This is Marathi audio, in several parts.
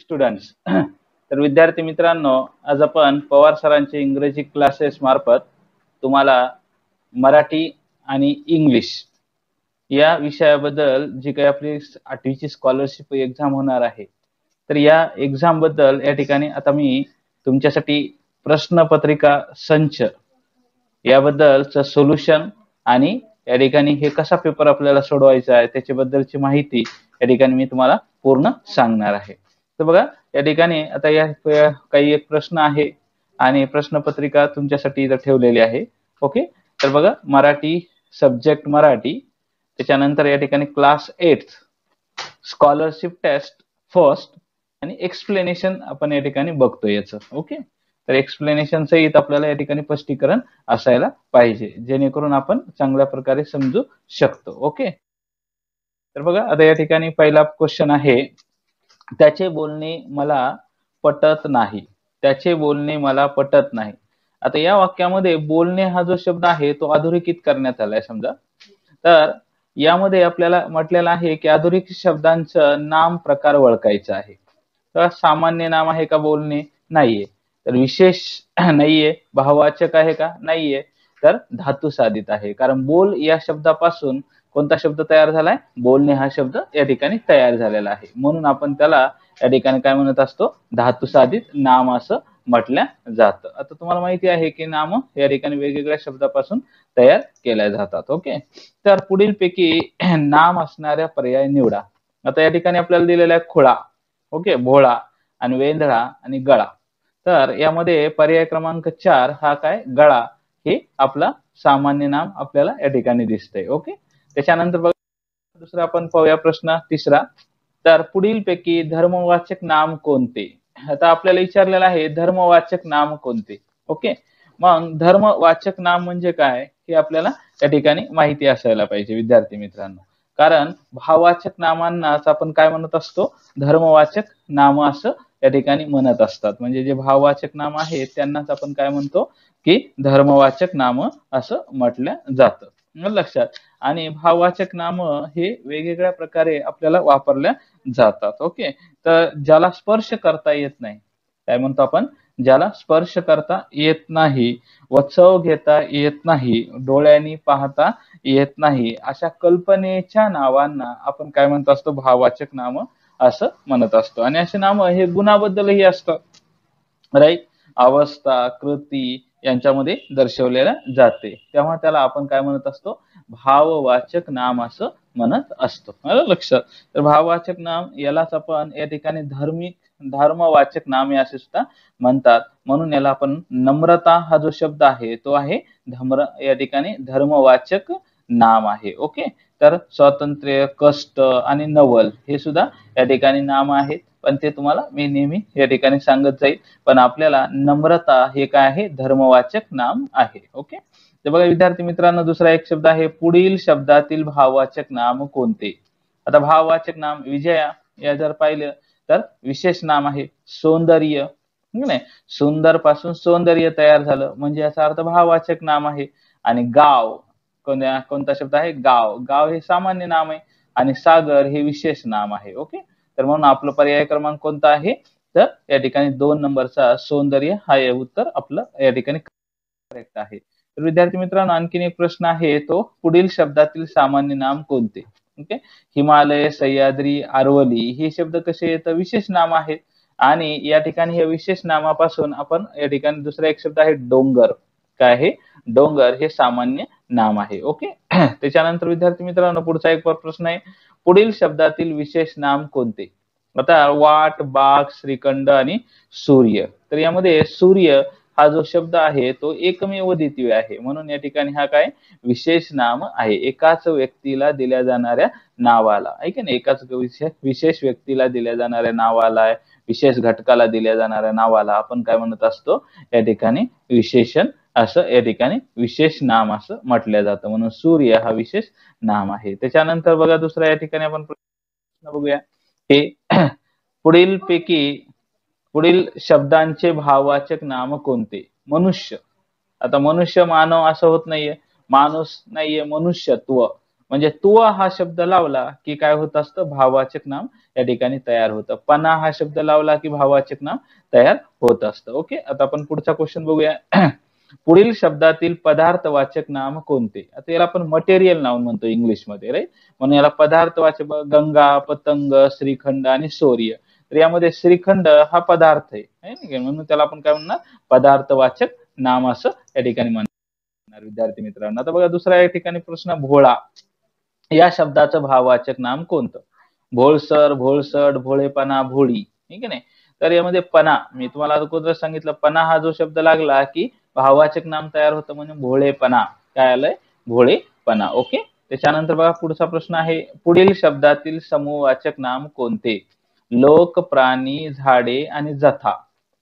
स्टुडंट्स तर विद्यार्थी मित्रांनो आज आपण पवार सरांचे इंग्रजी क्लासेस मार्फत तुम्हाला मराठी आणि इंग्लिश या विषयाबद्दल जी काही आपली आठवीची स्कॉलरशिप एक्झाम होणार आहे तर या एक्झाम बद्दल या ठिकाणी आता मी तुमच्यासाठी प्रश्नपत्रिका संच याबद्दलचं सोल्युशन आणि या ठिकाणी हे कसा पेपर आपल्याला सोडवायचा आहे त्याच्याबद्दलची माहिती या ठिकाणी मी तुम्हाला पूर्ण सांगणार आहे तर बघा या ठिकाणी आता या काही एक प्रश्न आहे आणि प्रश्नपत्रिका तुमच्यासाठी इथं ठेवलेली आहे ओके तर बघा मराठी सब्जेक्ट मराठी त्याच्यानंतर या ठिकाणी class eight scholarship test first आणि एक्सप्लेनेशन आपण या ठिकाणी बघतो याचं ओके तर एक्सप्लेनेशन सहित आपल्याला या ठिकाणी स्पष्टीकरण असायला पाहिजे जेणेकरून आपण चांगल्या प्रकारे समजू शकतो ओके तर बघा आता या ठिकाणी पहिला क्वेश्चन आहे त्याचे बोलणे मला पटत नाही त्याचे बोलणे मला पटत नाही आता या वाक्यामध्ये बोलणे हा जो शब्द आहे तो अधोरेखित करण्यात आलाय समजा तर यामध्ये आपल्याला म्हटलेलं आहे की अधोरेखित शब्दांचं नाम प्रकार ओळखायचं आहे तर सामान्य नाम आहे का बोलणे नाहीये तर विशेष नाहीये भाववाचक आहे का नाहीये तर धातू साधित आहे कारण बोल या शब्दापासून कोणता शब्द तयार झालाय बोलणे हा शब्द या ठिकाणी तयार झालेला आहे म्हणून आपण त्याला या ठिकाणी काय म्हणत असतो धातू साधित नाम असं म्हटल्या जातं आता तुम्हाला माहिती आहे की नाम या ठिकाणी वेगवेगळ्या शब्दापासून तयार केल्या जातात ओके तर पुढील पैकी नाम असणाऱ्या पर्याय निवडा आता या ठिकाणी आपल्याला दिलेला आहे खुळा ओके भोळा आणि वेंधळा आणि गळा तर यामध्ये पर्याय क्रमांक चार हा काय गळा हे आपला सामान्य नाम आपल्याला या ठिकाणी दिसतंय ओके त्याच्यानंतर बघ दुसरा आपण पाहूया प्रश्न तिसरा तर पुढील पैकी धर्मवाचक नाम कोणते आता आपल्याला विचारलेलं आहे धर्मवाचक नाम कोणते ओके मग धर्मवाचक नाम म्हणजे काय हे आपल्याला त्या ठिकाणी माहिती असायला पाहिजे विद्यार्थी मित्रांनो कारण भाववाचक नामांनाच आपण काय म्हणत असतो धर्मवाचक नाम असं त्या ठिकाणी म्हणत असतात म्हणजे जे भाववाचक नाम आहेत त्यांनाच आपण काय म्हणतो की धर्मवाचक नाम असं म्हटलं जातं लक्षात आणि भाववाचक नाम हे वेगवेगळ्या प्रकारे आपल्याला वापरल्या जातात ओके तर ज्याला स्पर्श करता येत नाही काय म्हणतो आपण ज्याला स्पर्श करता येत नाही व घेता येत नाही डोळ्यांनी पाहता येत नाही अशा कल्पनेच्या नावांना आपण काय म्हणत असतो भाववाचक नाम असं म्हणत असतो आणि असे नाम हे गुणाबद्दलही असतात राईट अवस्था कृती यांच्यामध्ये दर्शवलेल्या जाते तेव्हा त्याला आपण काय म्हणत असतो भाववाचक नाम असं म्हणत असतो लक्षात तर भाववाचक नाम यालाच आपण या ठिकाणी धार्मिक धर्मवाचक नाम असे सुद्धा म्हणतात म्हणून याला आपण नम्रता हा जो शब्द आहे तो आहे धम्र या ठिकाणी धर्मवाचक नाम आहे ओके तर स्वातंत्र्य कष्ट आणि नवल हे सुद्धा या ठिकाणी नाम आहेत पण ते तुम्हाला मी नेहमी या ठिकाणी सांगत जाईल पण आपल्याला नम्रता हे काय आहे धर्मवाचक नाम आहे ओके तर बघा विद्यार्थी मित्रांनो दुसरा एक शब्द आहे पुढील शब्दातील भाववाचक नाम कोणते आता भाववाचक नाम विजया या जर पाहिलं तर विशेष नाम आहे सौंदर्य नाही सुंदर पासून सौंदर्य तयार झालं म्हणजे याचा अर्थ भाववाचक नाम आहे आणि गाव कोण्या कोणता शब्द आहे गाव गाव हे सामान्य नाम आहे आणि सागर हे विशेष नाम आहे ओके तर म्हणून आपलं पर्याय क्रमांक कोणता आहे तर या ठिकाणी दोन नंबरचा सौंदर्य हा उत्तर आपलं या ठिकाणी करेक्ट आहे तर विद्यार्थी मित्रांनो आणखीन एक प्रश्न आहे तो पुढील शब्दातील सामान्य नाम कोणते ओके हिमालय सह्याद्री आरवली हे शब्द कसे येतं विशेष नाम आहेत आणि या ठिकाणी या विशेष नामापासून आपण या ठिकाणी दुसरा एक शब्द आहे डोंगर काय आहे डोंगर हे सामान्य नाम आहे ओके त्याच्यानंतर विद्यार्थी मित्रांनो पुढचा एक प्रश्न आहे पुढील शब्दातील विशेष नाम कोणते आता वाट बाग श्रीखंड आणि सूर्य तर यामध्ये सूर्य हा जो शब्द आहे तो एकमेव द्वितीय आहे म्हणून या ठिकाणी हा काय विशेष नाम आहे एकाच व्यक्तीला दिल्या जाणाऱ्या नावाला आहे की नाही एकाच विशेष व्यक्तीला दिल्या जाणाऱ्या नावाला विशेष घटकाला दिल्या जाणाऱ्या नावाला आपण काय म्हणत असतो या ठिकाणी विशेषण असं या ठिकाणी विशेष नाम असं म्हटलं जातं म्हणून सूर्य हा विशेष नाम आहे त्याच्यानंतर बघा दुसरा या ठिकाणी आपण बघूया हे पुढील पैकी पुढील शब्दांचे भाववाचक नाम कोणते मनुष्य आता मनुष्य मानव असं होत नाहीये माणूस नाहीये मनुष्यत्व म्हणजे तुव हा शब्द लावला की काय होत असतं भाववाचक नाम या ठिकाणी तयार होतं पना हा शब्द लावला की भाववाचक नाम तयार होत असतं ओके आता आपण पुढचा क्वेश्चन बघूया पुढील शब्दातील पदार्थवाचक नाम कोणते आता याला आपण मटेरियल नाव म्हणतो इंग्लिशमध्ये राईट म्हणून याला पदार्थवाचक गंगा पतंग श्रीखंड आणि शौर्य तर यामध्ये श्रीखंड हा पदार्थ आहे म्हणून त्याला आपण काय म्हणणार पदार्थवाचक नाम असं या ठिकाणी म्हणणार विद्यार्थी मित्रांनो आता बघा दुसरा या ठिकाणी प्रश्न भोळा या शब्दाचं भाववाचक नाम कोणतं भोळसर भोळसट भोळेपणा भोळी ठीक आहे ना तर यामध्ये पना मी तुम्हाला अगोदर सांगितलं पना हा जो शब्द लागला की भाववाचक नाम तयार होतं म्हणजे भोळेपणा काय आलंय भोळेपणा ओके त्याच्यानंतर बघा पुढचा प्रश्न आहे पुढील शब्दातील समूहवाचक नाम कोणते लोक प्राणी झाडे आणि जथा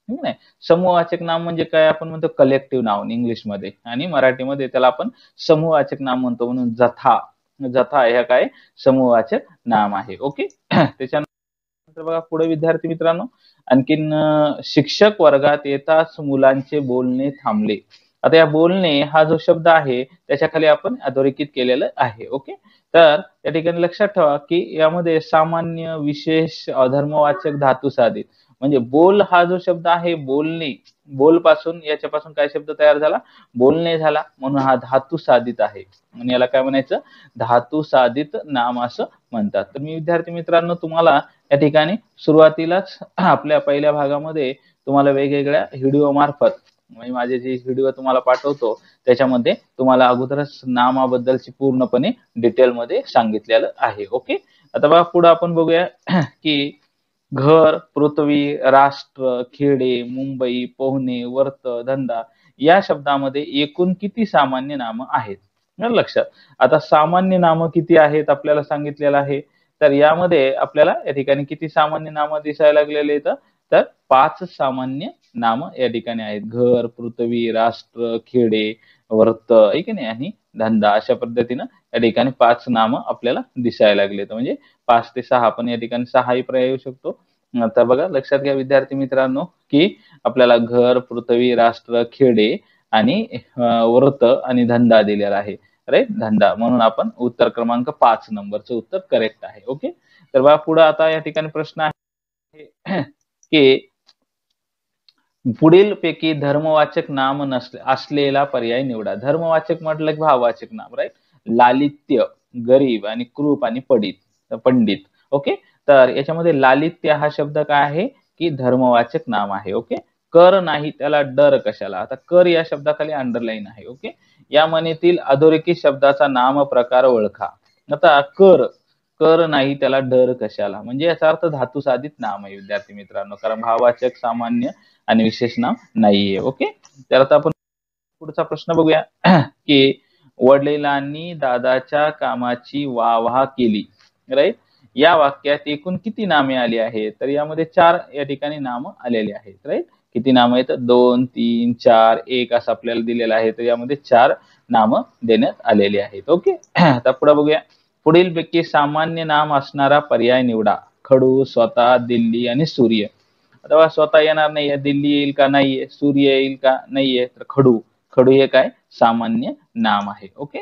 नाही समूहवाचक नाम म्हणजे काय आपण म्हणतो कलेक्टिव्ह नाव इंग्लिशमध्ये आणि मराठीमध्ये त्याला आपण समूहवाचक नाम म्हणतो म्हणून जथा जथा ह्या काय समूहवाचक नाम आहे ओके त्याच्यानंतर तर बघा पुढे विद्यार्थी मित्रांनो आणखीन शिक्षक वर्गात येताच मुलांचे बोलणे थांबले आता या बोलणे हा जो शब्द आहे त्याच्या खाली आपण अधोरेखित केलेलं आहे ओके तर या ठिकाणी लक्षात ठेवा की यामध्ये सामान्य विशेष अधर्मवाचक धातू साधित म्हणजे बोल हा जो शब्द आहे बोलणे बोल पासून याच्यापासून काय शब्द तयार झाला बोलणे झाला म्हणून हा धातू साधित आहे आणि याला काय म्हणायचं धातू साधित नाम असं म्हणतात तर मी विद्यार्थी मित्रांनो तुम्हाला या ठिकाणी सुरुवातीलाच आपल्या पहिल्या भागामध्ये तुम्हाला वेगवेगळ्या व्हिडिओ मार्फत म्हणजे माझे जे व्हिडिओ तुम्हाला पाठवतो त्याच्यामध्ये तुम्हाला अगोदरच नामाबद्दलची पूर्णपणे डिटेलमध्ये सांगितलेलं आहे ओके आता बघा पुढे आपण बघूया की घर पृथ्वी राष्ट्र खेडे मुंबई पोहणे वर्त धंदा या शब्दामध्ये एकूण किती सामान्य नाम आहेत लक्षात आता सामान्य नाम किती आहेत आपल्याला सांगितलेलं आहे तर यामध्ये आपल्याला या ठिकाणी किती सामान्य नामं दिसायला आहेत तर पाच सामान्य नाम या ठिकाणी आहेत घर पृथ्वी राष्ट्र खेडे व्रत आहे की नाही आणि धंदा अशा पद्धतीनं या ठिकाणी पाच नाम आपल्याला दिसायला लागले म्हणजे पाच ते सहा आपण या ठिकाणी सहाही पर्याय येऊ शकतो आता बघा लक्षात घ्या विद्यार्थी मित्रांनो की आपल्याला घर पृथ्वी राष्ट्र खेडे आणि व्रत आणि धंदा दिलेला आहे राईट धंदा म्हणून आपण उत्तर क्रमांक पाच नंबरचं उत्तर करेक्ट आहे ओके तर बघा पुढे आता या ठिकाणी प्रश्न आहे की पुढील पैकी धर्मवाचक नाम नसले असलेला पर्याय निवडा धर्मवाचक म्हटलं की भाववाचक नाम राईट लालित्य गरीब आणि कृप आणि पडित पंडित ओके तर याच्यामध्ये लालित्य हा शब्द काय आहे की धर्मवाचक नाम आहे ओके कर नाही त्याला डर कशाला आता कर या शब्दाखाली अंडरलाईन आहे ओके या मनेतील अधोरेखित शब्दाचा नाम प्रकार ओळखा आता कर कर नाही त्याला डर कशाला म्हणजे याचा अर्थ धातू साधित नाम आहे विद्यार्थी मित्रांनो कारण भावाचक सामान्य आणि विशेष नाम नाहीये ओके तर आता आपण पुढचा प्रश्न बघूया की वडिलांनी दादाच्या कामाची वाह केली राईट या वाक्यात एकूण किती नामे आली आहेत तर यामध्ये चार या ठिकाणी नाम आलेली आहेत राईट किती नाम आहेत दोन तीन चार एक असं आपल्याला दिलेलं आहे तर यामध्ये चार नाम देण्यात आलेली आहेत ओके आता पुढे बघूया पुढील पैकी सामान्य नाम असणारा पर्याय निवडा खडू स्वतः दिल्ली आणि सूर्य आता स्वतः येणार नाहीये दिल्ली येईल का नाहीये सूर्य येईल का नाहीये तर खडू खडू हे काय सामान्य नाम आहे ओके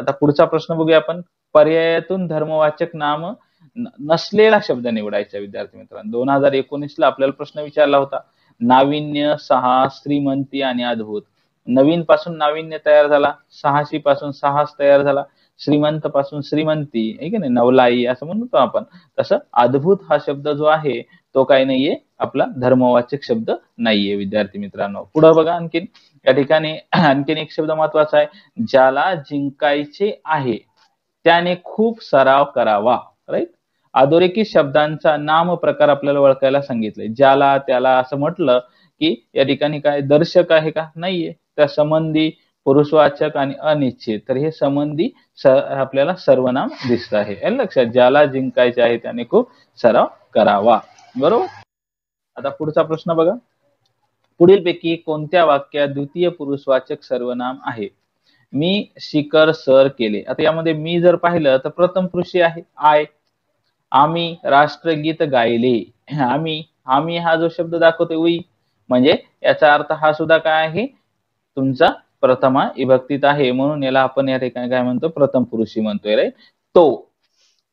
आता पुढचा प्रश्न बघूया आपण पर्यायातून धर्मवाचक नाम नसलेला शब्द निवडायचा विद्यार्थी मित्रांनो दोन हजार एकोणीस ला आपल्याला प्रश्न विचारला होता नाविन्य सहा श्रीमंती आणि अद्भुत नवीन पासून नाविन्य तयार झाला सहाशी पासून साहस तयार झाला श्रीमंत पासून श्रीमंती आहे की नाही नवलाई असं म्हणतो आपण तसं अद्भुत हा शब्द जो आहे तो काय नाहीये आपला धर्मवाचक शब्द नाहीये विद्यार्थी मित्रांनो पुढे बघा आणखीन या ठिकाणी आणखीन एक शब्द महत्वाचा आहे ज्याला जिंकायचे आहे त्याने खूप सराव करावा राईट अधोरेखित शब्दांचा नाम प्रकार आपल्याला ओळखायला सांगितले ज्याला त्याला असं म्हटलं की या ठिकाणी काय दर्शक आहे का नाहीये त्या संबंधी पुरुषवाचक आणि अनिश्चित तर हे संबंधी आपल्याला सर्वनाम दिसत आहे लक्षात ज्याला जिंकायचे आहे त्याने खूप सराव करावा बरोबर आता पुढचा प्रश्न बघा पुढील पैकी कोणत्या वाक्यात द्वितीय पुरुषवाचक सर्वनाम आहे मी शिखर सर केले आता यामध्ये मी जर पाहिलं तर प्रथम पुरुषी आहे आय आम्ही राष्ट्रगीत गायले आम्ही आम्ही हा जो शब्द दाखवते उई म्हणजे याचा अर्थ हा सुद्धा काय आहे तुमचा प्रथमा विभक्तीत आहे म्हणून याला आपण या ठिकाणी काय म्हणतो प्रथम पुरुषी म्हणतोय राईट तो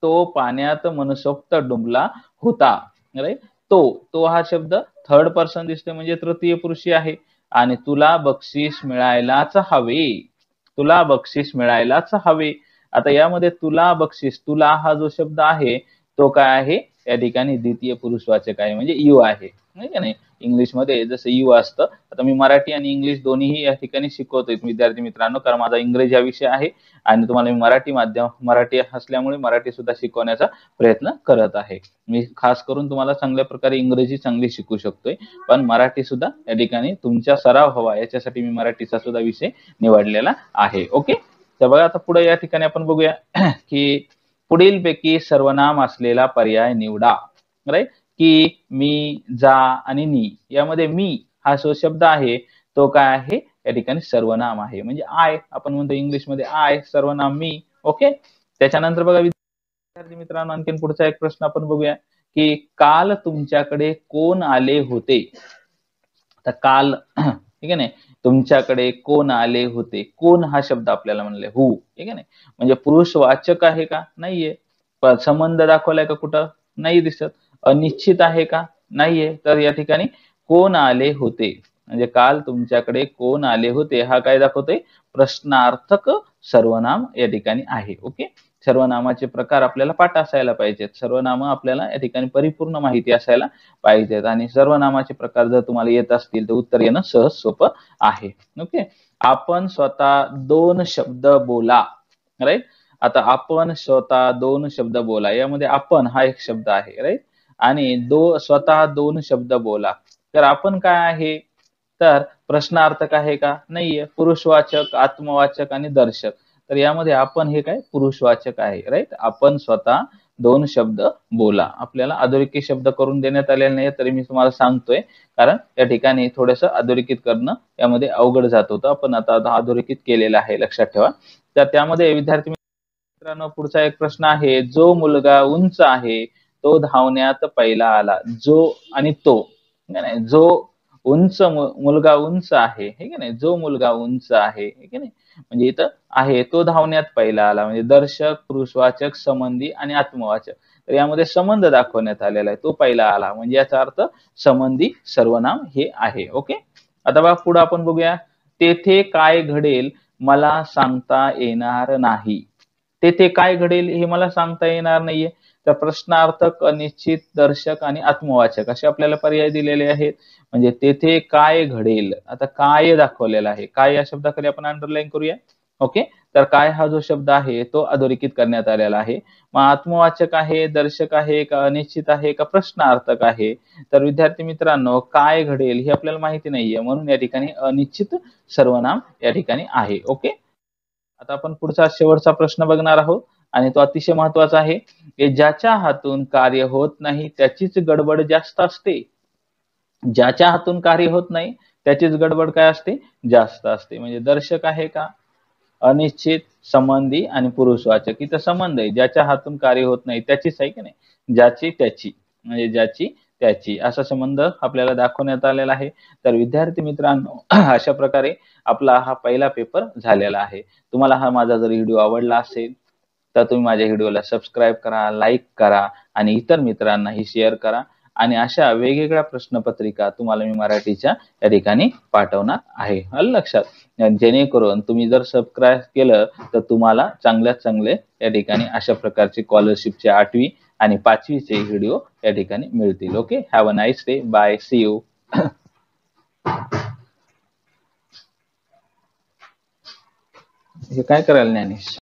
तो पाण्यात मनसोक्त डुंबला होता राईट तो तो हा शब्द थर्ड पर्सन दिसतोय म्हणजे तृतीय पुरुषी आहे आणि तुला बक्षीस मिळायलाच हवे तुला बक्षीस मिळायलाच हवे आता यामध्ये तुला बक्षीस तुला हा जो शब्द आहे तो काय आहे या ठिकाणी द्वितीय पुरुषवाचक आहे म्हणजे यू आहे का नाही इंग्लिशमध्ये जसं यू असतं आता मी मराठी आणि इंग्लिश दोन्ही या ठिकाणी शिकवतोय विद्यार्थी मित्रांनो कारण माझा इंग्रजी हा विषय आहे आणि तुम्हाला मी मराठी माध्यम मराठी असल्यामुळे मराठी सुद्धा शिकवण्याचा प्रयत्न करत आहे मी खास करून तुम्हाला चांगल्या प्रकारे इंग्रजी चांगली शिकू शकतोय पण मराठी सुद्धा या ठिकाणी तुमचा सराव हवा याच्यासाठी मी मराठीचा सुद्धा विषय निवडलेला आहे ओके तर बघा आता पुढे या ठिकाणी आपण बघूया की पुढीलपैकी सर्वनाम असलेला पर्याय निवडा राईट की मी जा आणि नी यामध्ये मी हा जो शब्द आहे तो काय आहे या ठिकाणी सर्वनाम आहे म्हणजे आय आपण म्हणतो इंग्लिशमध्ये आय सर्वनाम मी ओके त्याच्यानंतर बघा विद्यार्थी मित्रांनो आणखीन पुढचा एक प्रश्न आपण बघूया की काल तुमच्याकडे कोण आले होते तर काल ठीक आहे ना तुमच्याकडे कोण आले होते कोण हा शब्द आपल्याला म्हणले हु ठीक आहे ना म्हणजे पुरुषवाचक आहे का नाहीये संबंध दाखवलाय का कुठं नाही दिसत अनिश्चित आहे का नाहीये तर या ठिकाणी कोण आले होते म्हणजे काल तुमच्याकडे कोण आले होते हा काय दाखवतोय प्रश्नार्थक सर्वनाम या ठिकाणी आहे ओके सर्व नामाचे प्रकार आपल्याला पाठ असायला पाहिजेत सर्व नाम आपल्याला या ठिकाणी परिपूर्ण माहिती असायला पाहिजेत आणि सर्व नामाचे प्रकार जर तुम्हाला येत असतील तर उत्तर येणं सहज सोपं आहे ओके आपण स्वतः दोन शब्द बोला राईट आता आपण स्वतः दोन शब्द बोला यामध्ये आपण हा एक शब्द आहे राईट आणि दो स्वतः दोन शब्द बोला तर आपण काय आहे तर प्रश्नार्थक आहे का नाहीये पुरुषवाचक आत्मवाचक आणि दर्शक तर यामध्ये आपण हे काय पुरुषवाचक आहे राईट आपण स्वतः दोन शब्द बोला आपल्याला अधोरेखित शब्द करून देण्यात आलेले नाही तरी मी तुम्हाला सांगतोय कारण या ठिकाणी थोडस अधोरेखित करणं यामध्ये अवघड जात होतं आपण आता अधोरेखित केलेलं आहे लक्षात ठेवा तर त्यामध्ये विद्यार्थी मित्रांनो पुढचा एक प्रश्न आहे जो मुलगा उंच आहे तो धावण्यात पहिला आला जो आणि तो नाही जो उंच मुलगा उंच आहे हे की नाही जो मुलगा उंच आहे हे की नाही म्हणजे इथं आहे तो धावण्यात पहिला आला म्हणजे दर्शक पुरुषवाचक संबंधी आणि आत्मवाचक तर यामध्ये संबंध दाखवण्यात आलेला आहे तो पहिला आला म्हणजे याचा अर्थ संबंधी सर्वनाम हे आहे ओके आता बघा पुढे आपण बघूया तेथे काय घडेल मला सांगता येणार नाही तेथे काय घडेल हे मला सांगता येणार नाहीये तर प्रश्नार्थक अनिश्चित दर्शक आणि आत्मवाचक असे आपल्याला पर्याय दिलेले आहेत म्हणजे तेथे काय घडेल आता काय दाखवलेला आहे काय या शब्दाखाली आपण अंडरलाईन करूया ओके तर काय हा जो शब्द आहे तो अधोरेखित करण्यात आलेला आहे मग आत्मवाचक आहे दर्शक आहे का अनिश्चित आहे का प्रश्नार्थक आहे तर विद्यार्थी मित्रांनो काय घडेल हे आपल्याला माहिती नाहीये म्हणून या ठिकाणी अनिश्चित सर्वनाम या ठिकाणी आहे ओके आता आपण पुढचा शेवटचा प्रश्न बघणार आहोत आणि तो अतिशय महत्वाचा आहे की ज्याच्या हातून कार्य होत नाही त्याचीच गडबड जास्त असते ज्याच्या हातून कार्य होत नाही त्याचीच गडबड काय असते जास्त असते म्हणजे दर्शक आहे का अनिश्चित संबंधी आणि पुरुषवाचक इथं संबंध आहे ज्याच्या हातून कार्य होत नाही त्याचीच आहे की नाही ज्याची त्याची म्हणजे ज्याची त्याची असा संबंध आपल्याला दाखवण्यात आलेला आहे तर विद्यार्थी मित्रांनो अशा प्रकारे आपला हा पहिला पेपर झालेला आहे तुम्हाला हा माझा जर व्हिडिओ आवडला असेल तर तुम्ही माझ्या व्हिडिओला सबस्क्राईब करा लाईक करा आणि इतर मित्रांनाही शेअर करा आणि अशा वेगवेगळ्या प्रश्नपत्रिका तुम्हाला मी मराठीच्या या ठिकाणी पाठवणार आहे लक्षात जेणेकरून तुम्ही जर सबस्क्राईब केलं तर तुम्हाला चांगल्यात चांगले या ठिकाणी अशा प्रकारचे स्कॉलरशिपचे आठवी आणि पाचवीचे व्हिडिओ या ठिकाणी मिळतील okay have a nice day bye see you हे काय करायला ज्ञानेश